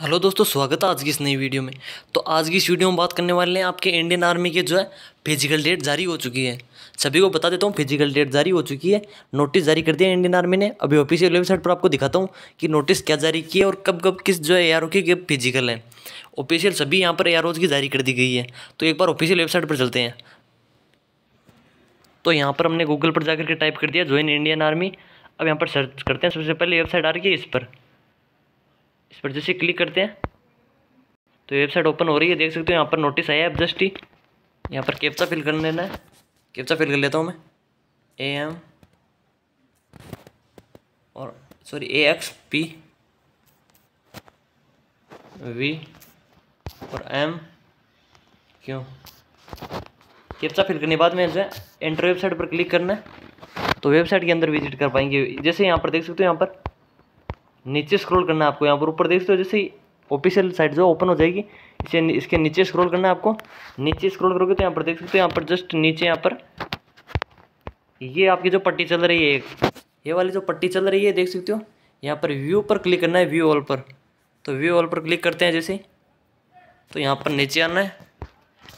hello दोस्तों स्वागत है आज की इस नई वीडियो में तो आज की इस वीडियो में बात करने वाले हैं आपके इंडियन आर्मी के जो है फिजिकल डेट जारी हो चुकी है सभी को बता देता हूँ फिजिकल डेट जारी हो चुकी है नोटिस जारी कर दिया इंडियन आर्मी ने अभी ऑफिशियल वेबसाइट पर आपको दिखाता हूँ कि नोटिस क्या जारी किया और कब कब किस जो है ए की कब फिजिकल है ऑफिशियल सभी यहाँ पर ए की जारी कर दी गई है तो एक बार ऑफिशियल वेबसाइट पर चलते हैं तो यहाँ पर हमने गूगल पर जाकर के टाइप कर दिया ज्वाइन इंडियन आर्मी अब यहाँ पर सर्च करते हैं सबसे पहले वेबसाइट आ रही है इस पर इस पर जैसे क्लिक करते हैं तो वेबसाइट ओपन हो रही है देख सकते हो यहाँ पर नोटिस आया है जस्ट ही यहाँ पर कैप्चा फिल कर लेना है कैप्चा फिल कर लेता हूँ मैं ए एम और sorry A X P V और एम क्यों कैप्चा फिल करने के बाद में एंटर वेबसाइट पर क्लिक करना है तो वेबसाइट के अंदर विजिट कर पाएंगे जैसे यहाँ पर देख सकते हो यहाँ पर नीचे स्क्रॉल करना आपको यहाँ पर ऊपर देख सकते हो जैसे ऑफिशियल साइट जो ओपन हो जाएगी इसे इसके नीचे स्क्रॉल करना है आपको नीचे स्क्रॉल करोगे तो यहाँ पर देख सकते हो यहाँ पर जस्ट नीचे यहाँ पर ये आपकी जो पट्टी चल रही है एक ये वाली जो पट्टी चल रही है देख सकते हो यहाँ पर व्यू पर क्लिक करना है व्यू ऑल पर तो व्यू ऑल पर क्लिक करते हैं जैसे तो यहाँ पर नीचे आना है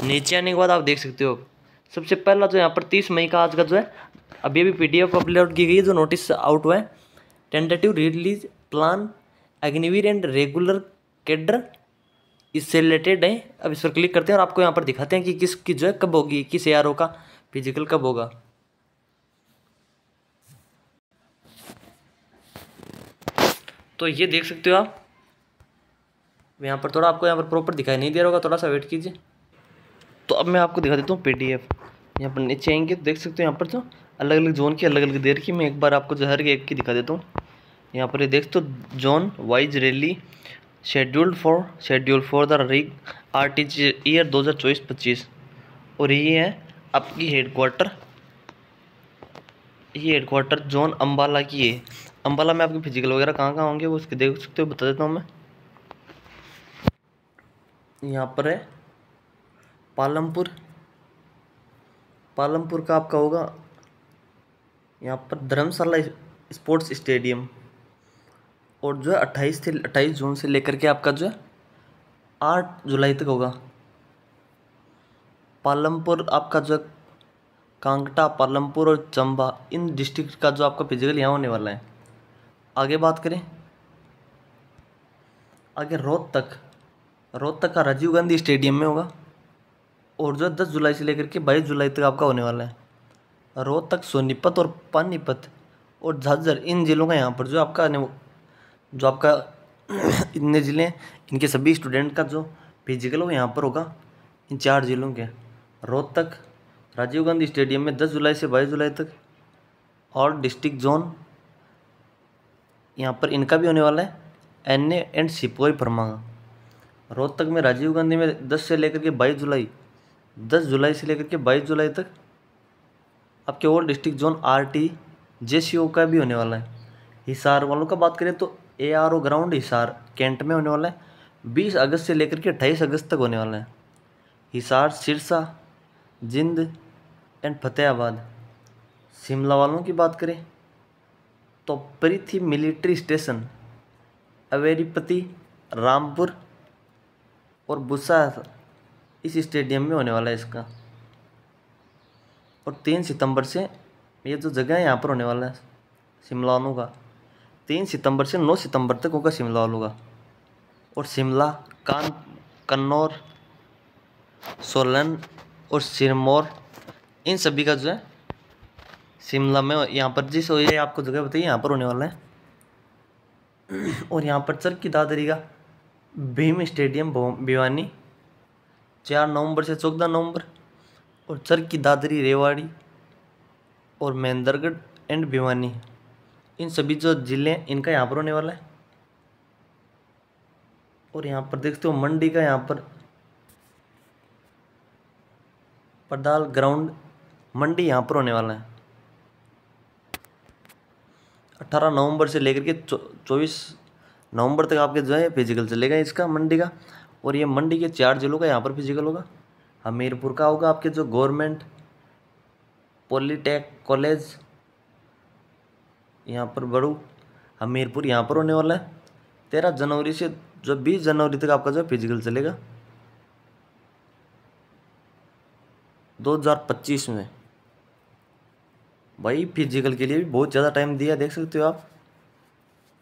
नीचे आने के बाद आप देख सकते हो सबसे पहला जो तो यहाँ पर तीस मई का आज का जो है अभी अभी पी एफ अपलोड की गई है जो नोटिस आउट हुआ है tentative release plan Agniveer and regular cadre इससे रिलेटेड है अब इस पर क्लिक करते हैं और आपको यहाँ पर दिखाते हैं कि किस की जो है कब होगी किस ए का फिजिकल कब होगा तो ये देख सकते हो आप यहाँ पर थोड़ा आपको यहाँ पर प्रॉपर दिखाई नहीं दे रहा होगा थोड़ा सा वेट कीजिए तो अब मैं आपको दिखा देता हूँ पीडीएफ यहाँ पर नीचे आएंगे तो देख सकते हो यहाँ पर जो तो अलग अलग जोन की अलग अलग देर की मैं एक बार आपको जो हर एक की दिखा देता हूँ यहाँ पर ये देख तो zone wise rally scheduled for schedule for the रिग आर टी ईयर दो हज़ार चौबीस पच्चीस और ये है आपकी हेड क्वार्टर ये हेड क्वार्टर जोन अम्बाला की है अम्बाला में आपके फिजिकल वगैरह कहाँ कहाँ होंगे वो उसके देख सकते हो बता देता हूँ मैं यहाँ पर है पालमपुर पालमपुर का आपका होगा यहाँ पर धर्मशाला स्पोर्ट्स स्टेडियम और जो है अट्ठाईस से अट्ठाईस जून से लेकर के आपका जो है आठ जुलाई तक होगा पालमपुर आपका जो कांगटा पालमपुर और चंबा इन डिस्ट्रिक्ट का जो आपका फिजिकल यहाँ होने वाला है आगे बात करें आगे रोहतक रोहतक का राजीव गांधी स्टेडियम में होगा और जो दस जुलाई से लेकर के बाईस जुलाई तक आपका होने वाला है रोहतक सोनीपत और पानीपत और झाझर इन जिलों का यहाँ पर जो आपका जो आपका इतने ज़िले इनके सभी स्टूडेंट का जो फिजिकल वो यहाँ पर होगा इन चार ज़िलों के रोहतक राजीव गांधी स्टेडियम में 10 जुलाई से 22 जुलाई तक और डिस्ट्रिक्ट जोन यहाँ पर इनका भी होने वाला है एन ए एंड सिपोई फरमागा रोहतक में राजीव गांधी में 10 से लेकर के 22 जुलाई 10 जुलाई से लेकर के 22 जुलाई तक आपके और district zone R T J C O का भी होने वाला है हिसार वालों का बात करें तो A R O ground Hisar cantt में होने वाला है बीस अगस्त से लेकर के अट्ठाईस अगस्त तक होने वाला है हिसार सिरसा जिंद एंड फतेहाबाद शिमला वालों की बात करें तो प्रीथी मिलिट्री स्टेशन अवेरीपति रामपुर और बुसा इस स्टेडियम में होने वाला है इसका और तीन सितंबर से ये जो जगह है यहाँ पर होने वाला है शिमलानों का तीन सितंबर से नौ सितंबर तक होगा शिमला ऑल होगा और शिमला कान कन्नौर सोलन और सिरमौर इन सभी का जो है शिमला में यहाँ पर जिस ये आपको जगह बताइए यहाँ पर होने वाला है और यहाँ पर चर की दादरी का भीम स्टेडियम भिवानी चार नवंबर से चौदह नवंबर और चर की दादरी रेवाड़ी और महेंद्रगढ़ एंड भिवानी इन सभी जो ज़िले हैं इनका यहाँ पर होने वाला है और यहाँ पर देखते हो मंडी का यहाँ पर पड़ाल ग्राउंड मंडी यहाँ पर होने वाला है 18 नवंबर से लेकर के चौबीस नवंबर तक आपके जो है फिजिकल चलेगा इसका मंडी का और ये मंडी के चार जिलों का यहाँ पर फिजिकल होगा हमीरपुर का होगा आपके जो गवर्नमेंट पॉलीटेक कॉलेज यहाँ पर बड़ू हमीरपुर यहाँ पर होने वाला है तेरह जनवरी से जो बीस जनवरी तक आपका जो फिजिकल चलेगा 2025 में भाई फिजिकल के लिए भी बहुत ज़्यादा टाइम दिया देख सकते हो आप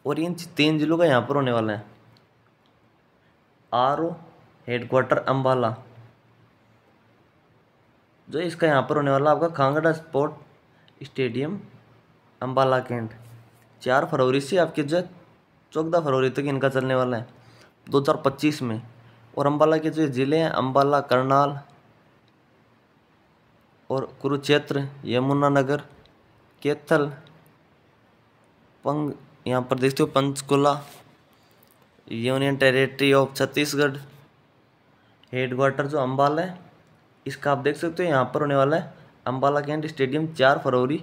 और इन तीन जिलों का यहाँ पर होने वाला है आर ओ हेडक्वार्टर अम्बाला जो इसका यहाँ पर होने वाला आपका खांगड़ा स्पोर्ट स्टेडियम अम्बाला कैंट चार फरवरी से आपके जो चौदह फरवरी तक इनका चलने वाला है 2025 में और अम्बाला के जो ज़िले हैं अम्बाला करनाल और कुरुक्षेत्र यमुनानगर केथल पंग यहाँ पर देखते हो Panchkula union territory of Chhattisgarh headquarter जो अम्बाला है इसका आप देख सकते हो यहाँ पर होने वाला है अम्बाला कैंट स्टेडियम चार फरवरी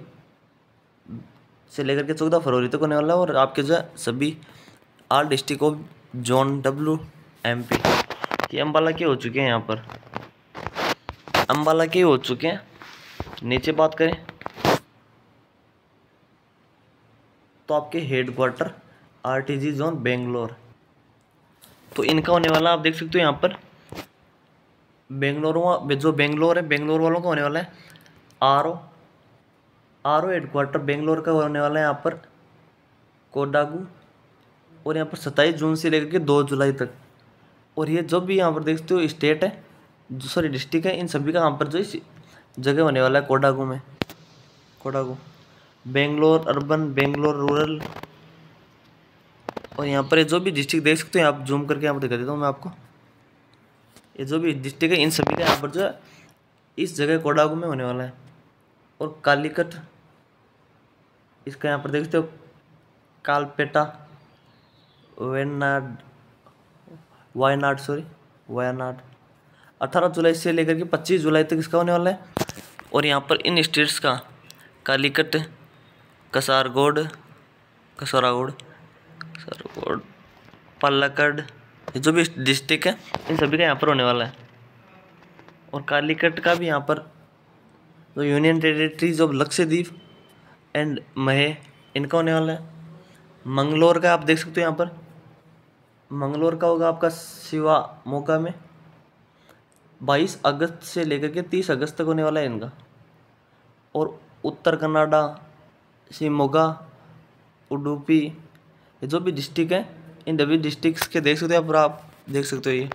से लेकर के चौदह फरवरी तक होने वाला है और आपके जो है सभी all district of zone W M P ये अम्बाला के हो चुके हैं यहाँ पर अम्बाला के हो चुके हैं नीचे बात करें तो आपके headquarter R T G zone Bangalore तो इनका होने वाला आप देख सकते हो यहाँ पर बेंगलोर जो बेंगलोर है बेंगलोर वालों का होने वाला है R O R O headquarter Bangalore का होने वाला है यहाँ पर कोडागू और यहाँ पर सत्ताईस जून से लेकर के दो जुलाई तक और ये जो भी यहाँ पर देखते हो स्टेट है जो सॉरी डिस्ट्रिक्ट है इन सभी का यहाँ पर जो इस जगह होने वाला है कोडागू में कोडागू बेंगलोर अर्बन बेंगलोर रूरल और यहाँ पर ये जो भी डिस्ट्रिक्ट देख सकते हो आप जूम करके यहाँ पर दिखा देता हूँ मैं आपको ये जो भी डिस्ट्रिक्ट है इन सभी का यहाँ पर जो है इस जगह कोडागू में होने वाला है और कालीकट इसका यहाँ पर देखते हो कालपेटा वेनाड वायनाड सॉरी वायनाड अठारह जुलाई से लेकर के पच्चीस जुलाई तक इसका होने वाला है और यहाँ पर इन स्टेट्स का कालीकट कसारगोड कसौरागोड कसौरागोड पल्लकड़ जो भी डिस्ट्रिक्ट है इन सभी का यहाँ पर होने वाला है और कालीकट का भी यहाँ पर जो union territories of Lakshadweep and Mahe इनका होने वाला है मंगलोर का आप देख सकते हो यहाँ पर मंगलोर का होगा आपका शिवा मोका में 22 अगस्त से लेकर के 30 अगस्त तक होने वाला है इनका और उत्तर कन्नाडा शिमोगा उडुपी ये जो भी डिस्ट्रिक्ट है इन सभी डिस्ट्रिक्स के देख सकते हो आप देख सकते हो ये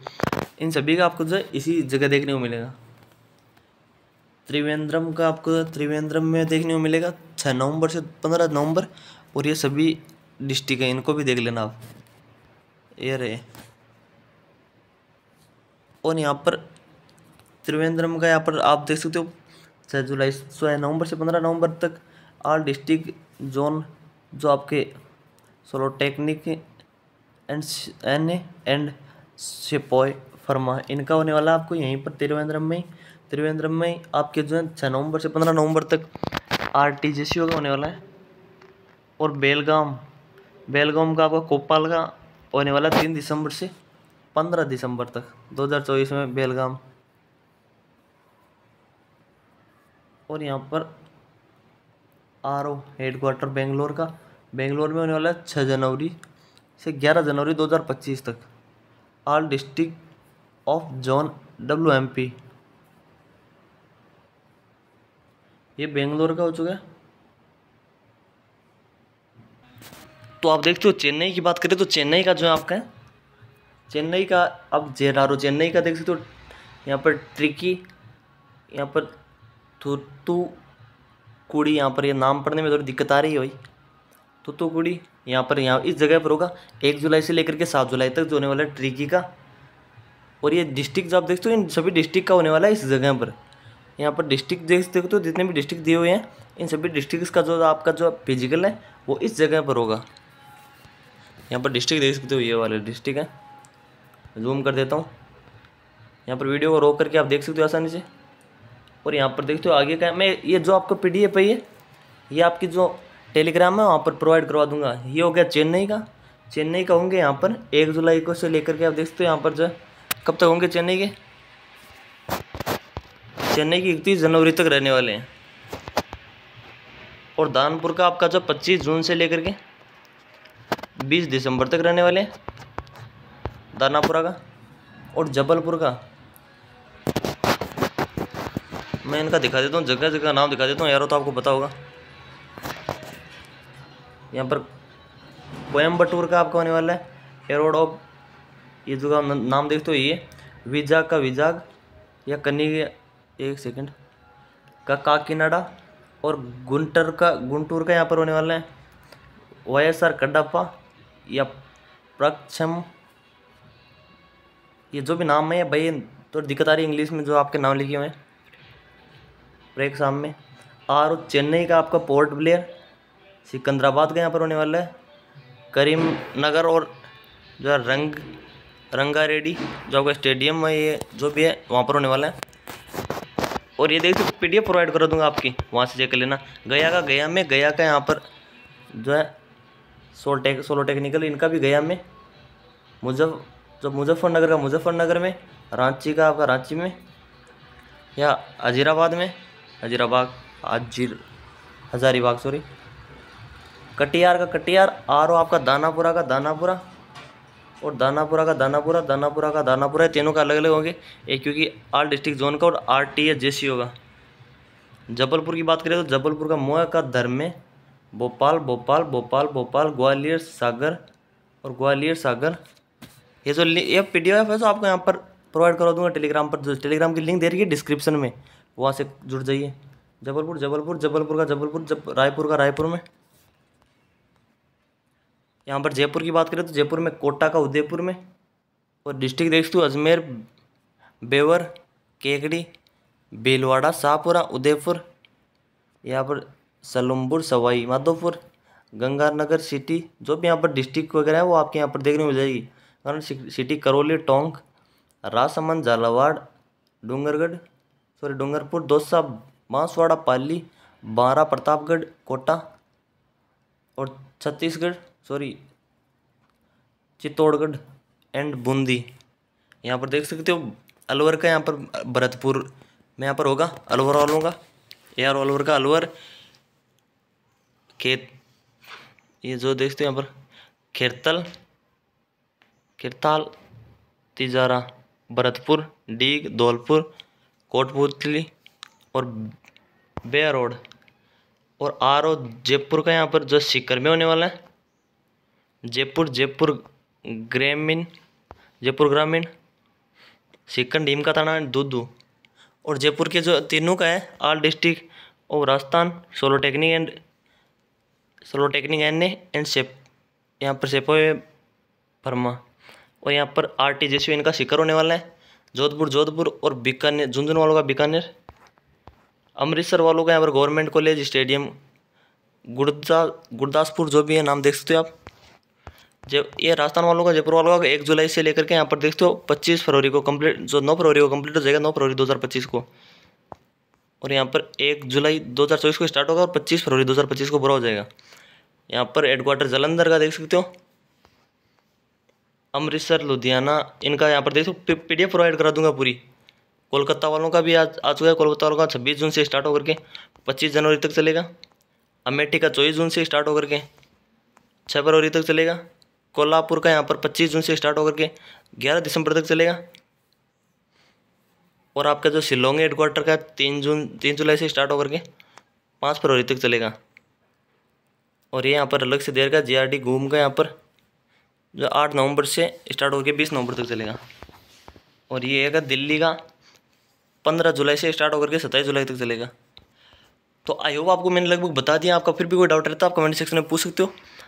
इन सभी का आपको जो है इसी जगह देखने को मिलेगा त्रिवेंद्रम का आपको त्रिवेंद्रम में देखने को मिलेगा छः नवंबर से पंद्रह नवंबर और ये सभी डिस्ट्रिक्ट हैं इनको भी देख लेना आप ये रहे और यहाँ पर त्रिवेंद्रम का यहाँ पर आप देख सकते हो छः जुलाई सोलह नवंबर से पंद्रह नवंबर तक आल डिस्ट्रिक्ट जोन जो आपके सोलो टेक्निक एंड एन एंड सेपोय फर्मा इनका होने वाला आपको यहीं पर त्रिवेंद्रम में त्रिवेंद्रम में आपके जो है छः नवंबर से पंद्रह नवंबर तक आर टी जी सी होने वाला है और बेलगाम बेलगाम का आपका कोपाल का होने वाला है तीन दिसंबर से पंद्रह दिसंबर तक दो हज़ार चौबीस में बेलगाम और यहाँ पर आर ओ हेडक्वाटर बेंगलोर का बेंगलोर में होने वाला है छः जनवरी से ग्यारह जनवरी दो हज़ार पच्चीस तक all district of zone W M P ये बेंगलोर का हो चुका है तो आप देखते हो चेन्नई की बात करें तो चेन्नई का जो है आपका चेन्नई का अब जेरारो चेन्नई का देख सकते हो यहाँ पर ट्रिकी यहाँ पर थुतु कुड़ी यहाँ पर ये यह नाम पढ़ने में थोड़ी दिक्कत आ रही है भाई कुड़ी यहाँ पर यहाँ इस जगह पर होगा एक जुलाई से लेकर के सात जुलाई तक जो होने वाला है ट्रिकी का और ये डिस्ट्रिक्ट जो आप देखते हो इन सभी डिस्ट्रिक्ट का होने वाला है इस जगह पर यहाँ पर डिस्ट्रिक्ट देख हो तो जितने भी डिस्ट्रिक्ट दिए हुए हैं इन सभी डिस्ट्रिक्ट का जो आपका जो फिजिकल है वो इस जगह पर होगा यहाँ पर डिस्ट्रिक्ट देख सकते हो ये वाले डिस्ट्रिक्ट है जूम कर देता हूँ यहाँ पर वीडियो को रोक करके आप देख सकते हो आसानी से और यहाँ पर देखते हो आगे का मैं ये जो आपको पी डी एफ है ये आपकी जो टेलीग्राम है वहाँ पर प्रोवाइड करवा दूंगा ये हो गया चेन्नई का चेन्नई का होंगे यहाँ पर एक जुलाई को से लेकर के आप देख सकते हो यहाँ पर जो कब तक होंगे चेन्नई के चेन्नई की इकतीस जनवरी तक रहने वाले हैं और दानपुर का आपका जो पच्चीस जून से लेकर के बीस दिसंबर तक रहने वाले हैं दानापुरा का और जबलपुर का मैं इनका दिखा देता हूँ जगह जगह नाम दिखा देता हूँ यारों तो आपको पता होगा यहाँ पर कोयम्बटूर का आपका होने वाला है एयरोड ऑफ ये जो नाम देखते हो ये विजाग का विजाग या कन्नी एक सेकंड का काकीनाडा और गुंटर का गुंटूर का यहाँ पर होने वाला है वाई एस आर कड्डापा या प्रक्षम ये जो भी नाम है भाई तो दिक्कत आ रही इंग्लिश में जो आपके नाम लिखे हुए हैं ब्रेक में आर चेन्नई का आपका पोर्ट ब्लेयर सिकंदराबाद का यहाँ पर होने वाला है करीम नगर और जो है रंग रंगा रेडी जो आपका स्टेडियम है ये जो भी है वहाँ पर होने वाला है और ये देख सकते पी प्रोवाइड करा दूंगा आपकी वहाँ से चेक कर लेना गया का गया में गया का यहाँ पर जो है सोलो टेक सोलो टेक्निकल इनका भी गया में मुजफ जो मुजफ्फरनगर का मुजफ्फरनगर में रांची का आपका रांची में या हजीराबाद में हज़ीराबाग अजीर हजारीबाग सॉरी कटियार का कटियार आर ओ आपका दानापुरा का दानापुरा और दानापुरा का दानापुरा दानापुरा का दानापुरा तीनों का अलग अलग होंगे एक क्योंकि आल डिस्ट्रिक्ट जोन का और आर टी या जे सी होगा जबलपुर की बात करें तो जबलपुर का मोया का धर्मे भोपाल भोपाल भोपाल भोपाल ग्वालियर सागर और ग्वालियर सागर ये जो ये पी डी एफ है जो आपको यहाँ पर प्रोवाइड करा दूंगा टेलीग्राम पर जो टेलीग्राम की लिंक दे रही है डिस्क्रिप्शन में वहाँ से जुड़ जाइए जबलपुर जबलपुर जबलपुर का जबलपुर जब रायपुर का रायपुर में यहाँ पर जयपुर की बात करें तो जयपुर में कोटा का उदयपुर में और डिस्ट्रिक्ट देख तो अजमेर बेवर केकड़ी भीलवाड़ा शाहपुरा उदयपुर यहाँ पर सलमपुर सवाई माधोपुर गंगानगर सिटी जो भी यहाँ पर डिस्ट्रिक्ट वगैरह है वो आपके यहाँ पर देखने मिल जाएगी कारण सिटी करौली टोंक राजसमंद झालावाड़ डूंगरगढ़ सॉरी डूंगरपुर दोसा बांसवाड़ा पाली बारा प्रतापगढ़ कोटा और छत्तीसगढ़ सॉरी चित्तौड़गढ़ एंड बूंदी यहाँ पर देख सकते हो अलवर का यहाँ पर भरतपुर में यहाँ पर होगा अलवर वालों का ए आर अलवर का अलवर खेत ये जो देखते हो यहाँ पर खेरतल खिरताल तिजारा भरतपुर डीग धौलपुर कोटपुतली और बे रोड और आर ओ जयपुर का यहाँ पर जो सीकर में होने वाला है जयपुर जयपुर ग्रामीण जयपुर ग्रामीण सिकंड डीम का थाना दूदू और जयपुर के जो तीनों का है आल डिस्ट्रिक्ट और राजस्थान सोलो टेक्निक एंड सोलो टेक्निक एन ने एंड सेप यहाँ पर सेपो फर्मा और यहाँ पर आर टी जैसे इनका शिकर होने वाला है जोधपुर जोधपुर और बीकानेर झुंझुनू वालों का बीकानेर अमृतसर वालों का यहाँ पर गवर्नमेंट कॉलेज स्टेडियम गुड़दा गुरदासपुर जो भी है नाम देख सकते हो आप जब ये राजस्थान वालों का जयपुर वालों का एक जुलाई से लेकर के यहाँ पर देखते हो पच्चीस फरवरी को कंप्लीट जो नौ फरवरी को कंप्लीट हो जाएगा नौ फरवरी 2025 को और यहाँ पर एक जुलाई 2024 को स्टार्ट होगा और 25 फरवरी 2025 को पूरा हो जाएगा यहाँ पर हेडक्वार्टर जलंधर का देख सकते हो अमृतसर लुधियाना इनका यहाँ पर देख हो पी डी प्रोवाइड करा दूंगा पूरी कोलकाता वालों का भी आज आ चुका है कोलकाता वालों का छब्बीस जून से स्टार्ट होकर के पच्चीस जनवरी तक चलेगा अमेठी का चौबीस जून से स्टार्ट होकर के छः फरवरी तक चलेगा कोल्हापुर का यहाँ पर पच्चीस जून से स्टार्ट होकर के ग्यारह दिसंबर तक चलेगा और आपका जो शिलोंग हेडक्वार्टर का तीन जून तीन जुलाई से स्टार्ट होकर के पाँच फरवरी तक चलेगा और ये यहाँ पर अलग से देर का जे आर डी घूम का यहाँ पर जो आठ नवंबर से स्टार्ट होकर बीस नवंबर तक चलेगा और ये है दिल्ली का पंद्रह जुलाई से स्टार्ट होकर के सत्ताईस जुलाई तक चलेगा तो आई होप आपको मैंने लगभग बता दिया आपका फिर भी कोई डाउट रहता है तो आप कमेंट सेक्शन में पूछ सकते हो